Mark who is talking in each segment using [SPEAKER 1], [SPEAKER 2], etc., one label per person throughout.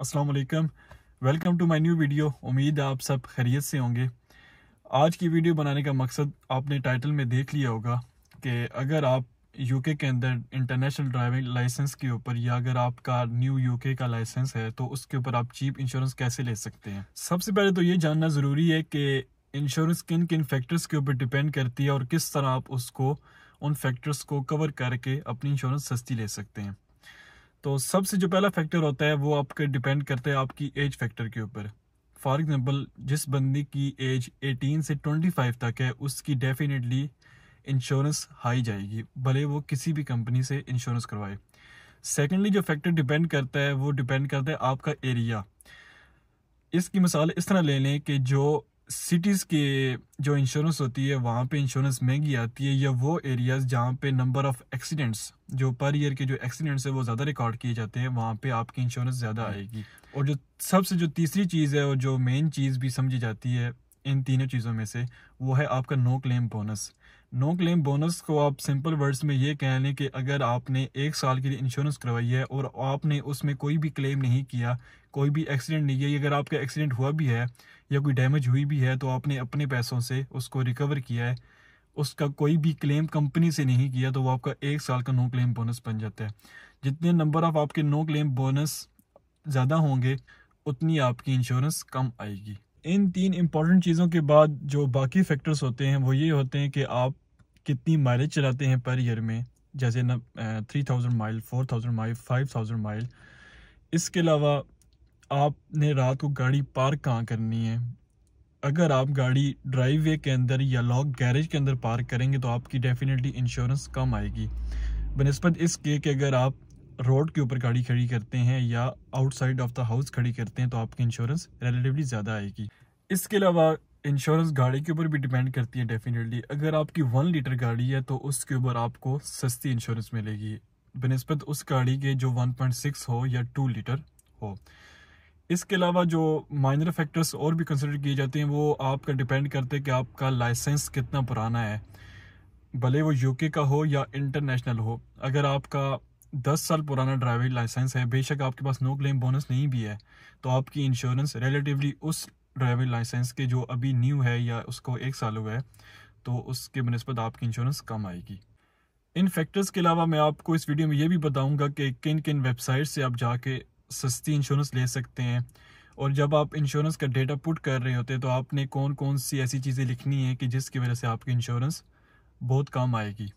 [SPEAKER 1] असलकम welcome to my new video उम्मीद है आप सब खैरियत से होंगे आज की वीडियो बनाने का मकसद आपने टाइटल में देख लिया होगा कि अगर आप यूके के अंदर इंटरनेशनल ड्राइविंग लाइसेंस के ऊपर या अगर आपका न्यू यूके का लाइसेंस है तो उसके ऊपर आप चीप इंश्योरेंस कैसे ले सकते हैं सबसे पहले तो ये जानना ज़रूरी है कि इंश्योरेंस किन किन फैक्टर्स के ऊपर डिपेंड करती है और किस तरह आप उसको उन फैक्टर्स को कवर करके अपनी इंश्योरेंस सस्ती ले सकते हैं तो सबसे जो पहला फैक्टर होता है वो आपके डिपेंड करता है आपकी एज फैक्टर के ऊपर फॉर एग्जांपल जिस बंदी की एज 18 से 25 तक है उसकी डेफिनेटली इंश्योरेंस हाई जाएगी भले वो किसी भी कंपनी से इंश्योरेंस करवाए सेकेंडली जो फैक्टर डिपेंड करता है वो डिपेंड करता है आपका एरिया इसकी मिसाल इस तरह ले लें कि जो सिटीज़ के जो इंश्योरेंस होती है वहाँ पे इंश्योरेंस महंगी आती है या वो एरियाज़ जहाँ पे नंबर ऑफ़ एक्सीडेंट्स जो पर ईयर के जो एक्सीडेंट्स है वो ज़्यादा रिकॉर्ड किए जाते हैं वहाँ पे आपकी इंश्योरेंस ज़्यादा आएगी और जो सबसे जो तीसरी चीज़ है और जो मेन चीज़ भी समझी जाती है इन तीनों चीज़ों में से वो है आपका no claim bonus no claim bonus को आप सिंपल वर्ड्स में ये कह लें कि अगर आपने एक साल के लिए इंश्योरेंस करवाई है और आपने उसमें कोई भी क्लेम नहीं किया कोई भी एक्सीडेंट नहीं किया अगर आपका एक्सीडेंट हुआ भी है या कोई डैमेज हुई भी है तो आपने अपने पैसों से उसको रिकवर किया है उसका कोई भी क्लेम कंपनी से नहीं किया तो वो आपका एक साल का नो क्लेम बोनस बन जाता है जितने नंबर ऑफ आपके नो क्लेम बोनस ज़्यादा होंगे उतनी आपकी इंश्योरेंस कम आएगी इन तीन इंपॉर्टेंट चीज़ों के बाद जो बाकी फैक्टर्स होते हैं वो ये होते हैं कि आप कितनी माइलेज चलाते हैं पर ईयर में जैसे न three thousand mile four thousand mile five thousand mile इसके अलावा आपने रात को गाड़ी पार्क कहाँ करनी है अगर आप गाड़ी ड्राइववे के अंदर या लॉक गैरेज के अंदर पार्क करेंगे तो आपकी डेफिनेटली इंश्योरेंस कम आएगी बनस्पत इसके कि अगर आप रोड के ऊपर गाड़ी खड़ी करते हैं या आउटसाइड ऑफ द हाउस खड़ी करते हैं तो आपकी इंश्योरेंस रिलेटिवली ज़्यादा आएगी इसके अलावा इंश्योरेंस गाड़ी के ऊपर भी डिपेंड करती है डेफिनेटली अगर आपकी वन लीटर गाड़ी है तो उसके ऊपर आपको सस्ती इंश्योरेंस मिलेगी बनस्पत उस गाड़ी के जो 1.6 हो या 2 लीटर हो इसके अलावा जो माइनर फैक्टर्स और भी कंसिडर किए जाते हैं वो आपका डिपेंड करते हैं कि आपका लाइसेंस कितना पुराना है भले वो यूके का हो या इंटरनेशनल हो अगर आपका दस साल पुराना ड्राइविंग लाइसेंस है बेशक आपके पास नो क्लेम बोनस नहीं भी है तो आपकी इंश्योरेंस रिलेटिवली उस ड्राइविंग लाइसेंस के जो अभी न्यू है या उसको एक साल हुआ है तो उसके बनस्बत आपकी इंश्योरेंस कम आएगी इन फैक्टर्स के अलावा मैं आपको इस वीडियो में ये भी बताऊंगा कि किन किन वेबसाइट से आप जाके सस्ती इंश्योरेंस ले सकते हैं और जब आप इंश्योरेंस का डेटा पुट कर रहे होते हैं तो आपने कौन कौन सी ऐसी चीज़ें लिखनी है कि जिसकी वजह से आपकी इंश्योरेंस बहुत काम आएगी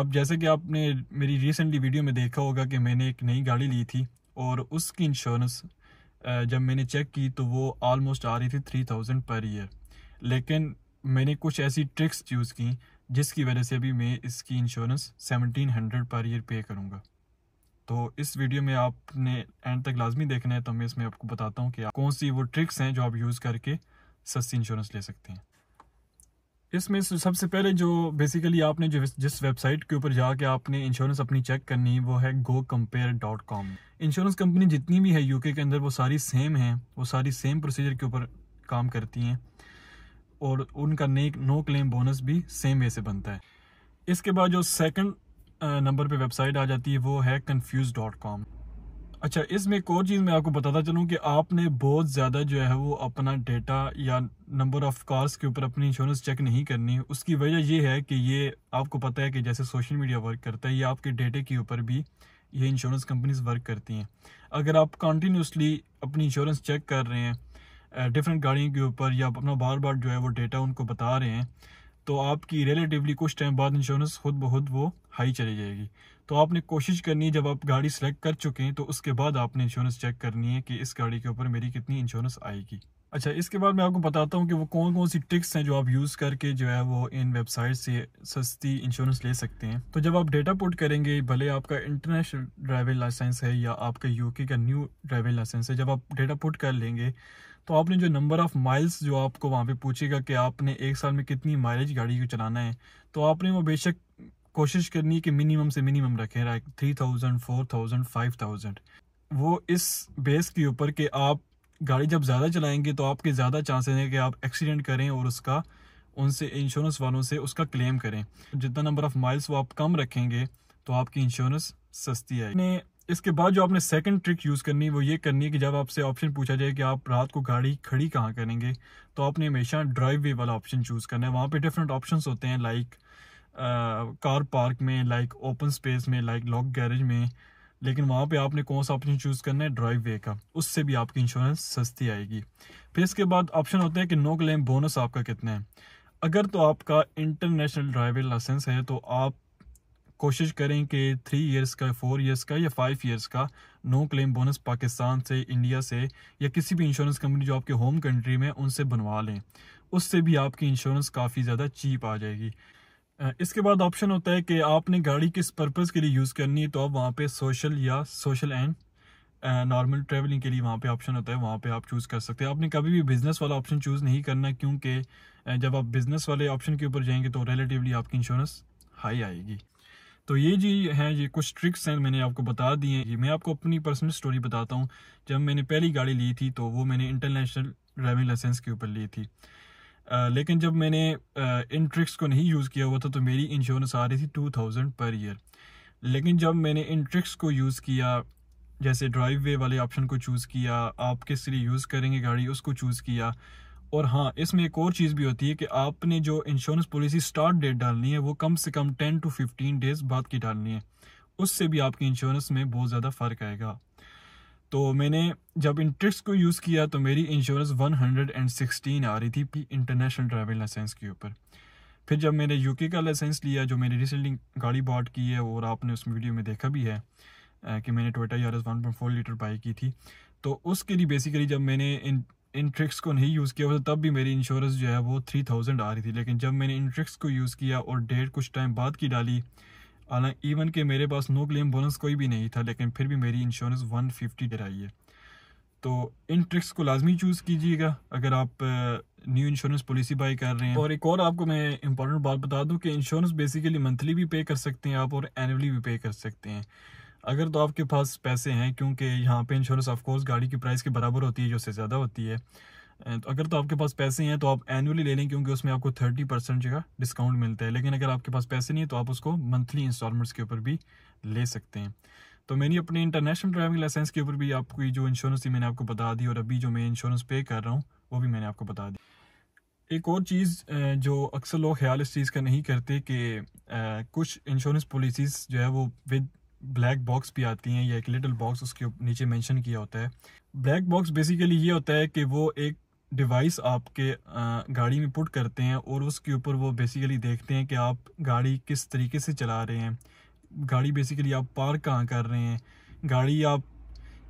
[SPEAKER 1] अब जैसे कि आपने मेरी रिसेंटली वीडियो में देखा होगा कि मैंने एक नई गाड़ी ली थी और उसकी इंश्योरेंस जब मैंने चेक की तो वो आलमोस्ट आ रही थी थ्री थाउजेंड पर ईयर लेकिन मैंने कुछ ऐसी ट्रिक्स यूज़ की जिसकी वजह से अभी मैं इसकी insurance seventeen hundred per year पे करूँगा तो इस वीडियो में आपने एंड तक लाजमी देखना है तो मैं इसमें आपको बताता हूँ कि आप कौन सी वो ट्रिक्स हैं जो आप यूज़ करके सस्ती इंश्योरेंस ले सकते हैं इसमें सबसे पहले जो बेसिकली आपने जो जिस वेबसाइट के ऊपर जाके आपने इंश्योरेंस अपनी चेक करनी है वो है Go Compare dot com insurance company जितनी भी है यूके के अंदर वो सारी सेम हैं वो सारी सेम प्रोसीजर के ऊपर काम करती हैं और उनका नेक नो क्लेम बोनस भी सेम वे से बनता है इसके बाद जो सेकंड नंबर पे वेबसाइट आ जाती है वो है कन्फ्यूज़ डॉट कॉम अच्छा इसमें एक और चीज़ मैं आपको बताता चलूँ कि आपने बहुत ज़्यादा जो है वो अपना डेटा या नंबर ऑफ़ कार्स के ऊपर अपनी इंश्योरेंस चेक नहीं करनी उसकी वजह ये है कि ये आपको पता है कि जैसे सोशल मीडिया वर्क करता है ये आपके डेटे के ऊपर भी ये इंश्योरेंस कंपनीज वर्क करती हैं अगर आप कंटिन्यूसली अपनी इंश्योरेंस चेक कर रहे हैं डिफरेंट गाड़ियों के ऊपर या अपना बार बार जो है वो डेटा उनको बता रहे हैं तो आपकी रिलेटिवली कुछ टाइम बाद इंश्योरेंस खुद ब खुद वो हाई चली जाएगी तो आपने कोशिश करनी है जब आप गाड़ी सेलेक्ट कर चुके हैं तो उसके बाद आपने इंश्योरेंस चेक करनी है कि इस गाड़ी के ऊपर मेरी कितनी इंश्योरेंस आएगी अच्छा इसके बाद मैं आपको बताता हूँ कि वो कौन कौन सी ट्रिक्स हैं जो आप यूज़ करके जो है वो इन वेबसाइट से सस्ती इंश्योरेंस ले सकते हैं तो जब आप डेटा पुट करेंगे भले आपका इंटरनेशनल ड्राइविंग लाइसेंस है या आपका यूके का न्यू ड्राइविंग लाइसेंस है जब आप डेटा पुट कर लेंगे तो आपने जो नंबर ऑफ माइल्स जो आपको वहाँ पे पूछेगा कि आपने एक साल में कितनी माइलेज गाड़ी को चलाना है तो आपने वो बेशक कोशिश करनी है कि मिनिमम से मिनिमम रखें like three thousand four thousand five thousand वो इस बेस के ऊपर कि आप गाड़ी जब ज़्यादा चलाएंगे तो आपके ज़्यादा चांसेस हैं कि आप एक्सीडेंट करें और उसका उनसे इंश्योरेंस वालों से उसका क्लेम करें जितना नंबर ऑफ माइल्स वो आप कम रखेंगे तो आपकी इंश्योरेंस सस्ती आएगी इसके बाद जो आपने सेकंड ट्रिक यूज़ करनी है वो ये करनी है कि जब आपसे ऑप्शन पूछा जाए कि आप रात को गाड़ी खड़ी कहाँ करेंगे तो आपने हमेशा ड्राइव वे वाला ऑप्शन चूज़ करना है वहाँ पे डिफरेंट ऑप्शंस होते हैं लाइक कार पार्क में लाइक ओपन स्पेस में लाइक लॉक गैरेज में लेकिन वहाँ पर आपने कौन सा ऑप्शन चूज़ करना है ड्राइव वे का उससे भी आपकी इंश्योरेंस सस्ती आएगी फिर इसके बाद ऑप्शन होते हैं कि नो क्लेम बोनस आपका कितना है अगर तो आपका इंटरनेशनल ड्राइविंग लाइसेंस है तो आप कोशिश करें कि थ्री इयर्स का फोर इयर्स का या फाइव इयर्स का नो क्लेम बोनस पाकिस्तान से इंडिया से या किसी भी इंश्योरेंस कंपनी जो आपके होम कंट्री में उनसे बनवा लें उससे भी आपकी इंश्योरेंस काफ़ी ज़्यादा चीप आ जाएगी इसके बाद ऑप्शन होता है कि आपने गाड़ी किस पर्पज़ के लिए यूज़ करनी है तो आप वहाँ पर सोशल या सोशल एंड नॉर्मल ट्रैवलिंग के लिए वहाँ पे ऑप्शन होता है वहाँ पे आप चूज़ कर सकते हैं आपने कभी भी बिज़नेस वाला ऑप्शन चूज़ नहीं करना क्योंकि जब आप बिज़नेस वाले ऑप्शन के ऊपर जाएंगे तो रिलेटिवली आपकी इंश्योरेंस हाई आएगी तो ये जी हैं ये कुछ ट्रिक्स हैं मैंने आपको बता दी हैं ये मैं आपको अपनी पर्सनल स्टोरी बताता हूँ जब मैंने पहली गाड़ी ली थी तो वो मैंने इंटरनेशनल ड्राइविंग लाइसेंस के ऊपर ली थी आ, लेकिन जब मैंने आ, इन ट्रिक्स को नहीं यूज़ किया हुआ था तो मेरी इंश्योरेंस आ रही थी टू थाउजेंड पर ईयर लेकिन जब मैंने इन ट्रिक्स को यूज़ किया जैसे ड्राइव वे वाले ऑप्शन को चूज़ किया आप किस लिए यूज़ करेंगे गाड़ी उसको चूज़ किया और हाँ इसमें एक और चीज़ भी होती है कि आपने जो इंश्योरेंस पॉलिसी स्टार्ट डेट डालनी है वो कम से कम टेन टू फिफ्टीन डेज़ बाद की डालनी है उससे भी आपके इंश्योरेंस में बहुत ज़्यादा फ़र्क आएगा तो मैंने जब इन ट्रिक्स को यूज़ किया तो मेरी इंश्योरेंस 116 आ रही थी इंटरनेशनल ड्राइविंग लाइसेंस के ऊपर फिर जब मैंने यूके का लाइसेंस लिया जो मैंने रिसेंटली गाड़ी बॉट की है और आपने उस वीडियो में देखा भी है कि मैंने Toyota Yaris one point four litre buy की थी तो उसके लिए बेसिकली जब मैंने इन इन ट्रिक्स को नहीं यूज़ किया होता मतलब तब भी मेरी इंश्योरेंस जो है वो थ्री थाउजेंड आ रही थी लेकिन जब मैंने इन ट्रिक्स को यूज़ किया और डेट कुछ टाइम बाद की डाली इवन कि मेरे पास नो क्लेम बोनस कोई भी नहीं था लेकिन फिर भी मेरी इंश्योरेंस वन फिफ्टी आई है तो इन ट्रिक्स को लाजमी चूज़ कीजिएगा अगर आप न्यू इंश्योरेंस पॉलिसी बाई कर रहे हैं और एक और आपको मैं इंपॉर्टेंट बात बता दूँ कि इंश्योरेंस बेसिकली मंथली भी पे कर सकते हैं आप और एनअली भी पे कर सकते हैं अगर तो आपके पास पैसे हैं क्योंकि यहाँ पे इंश्योरेंस ऑफकोर्स गाड़ी की प्राइस के बराबर होती है जो उससे ज़्यादा होती है तो अगर तो आपके पास पैसे हैं तो आप एनुअली ले लें क्योंकि उसमें आपको थर्टी परसेंट जगह डिस्काउंट मिलता है लेकिन अगर आपके पास पैसे नहीं है तो आप उसको मंथली इंस्टॉलमेंट्स के ऊपर भी ले सकते हैं तो मैंने अपने इंटरनेशनल ड्राइविंग लाइसेंस के ऊपर भी आपकी जो इंश्योरेंस थी मैंने आपको बता दी और अभी जो मैं इंश्योरेंस पे कर रहा हूँ वो भी मैंने आपको बता दी एक और चीज़ जो अक्सर लोग ख्याल इस चीज़ का नहीं करते कि कुछ इंश्योरेंस पॉलिसीज़ जो है वो विद ब्लैक बॉक्स भी आती हैं या एक लिटिल बॉक्स उसके नीचे मेंशन किया होता है ब्लैक बॉक्स बेसिकली ये होता है कि वो एक डिवाइस आपके गाड़ी में पुट करते हैं और उसके ऊपर वो बेसिकली देखते हैं कि आप गाड़ी किस तरीके से चला रहे हैं गाड़ी बेसिकली आप पार्क कहाँ कर रहे हैं गाड़ी आप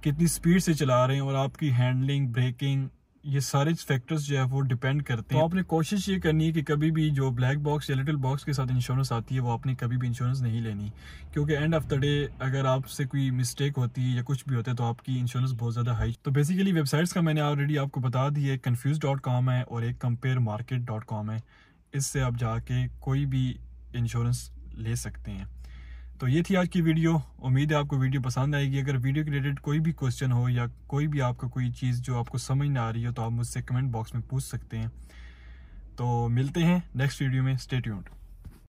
[SPEAKER 1] कितनी स्पीड से चला रहे हैं और आपकी हैंडलिंग ब्रेकिंग ये सारे फैक्टर्स जो है वो डिपेंड करते हैं तो आपने कोशिश ये करनी है कि कभी भी जो ब्लैक बॉक्स या लिटिल बॉक्स के साथ इंश्योरेंस आती है वो आपने कभी भी इंश्योरेंस नहीं लेनी क्योंकि एंड ऑफ द डे अगर आपसे कोई मिस्टेक होती है या कुछ भी होता है तो आपकी इंश्योरेंस बहुत ज़्यादा हाई तो बेसिकली वेबसाइट्स का मैंने ऑलरेडी आपको बता दी है कन्फ्यूज है और एक कंपेयर मार्केट है इससे आप जाके कोई भी इंश्योरेंस ले सकते हैं तो ये थी आज की वीडियो उम्मीद है आपको वीडियो पसंद आएगी अगर वीडियो के रिलेटेड कोई भी क्वेश्चन हो या कोई भी आपका कोई चीज़ जो आपको समझ ना आ रही हो तो आप मुझसे कमेंट बॉक्स में पूछ सकते हैं तो मिलते हैं नेक्स्ट वीडियो में स्टेट्यूट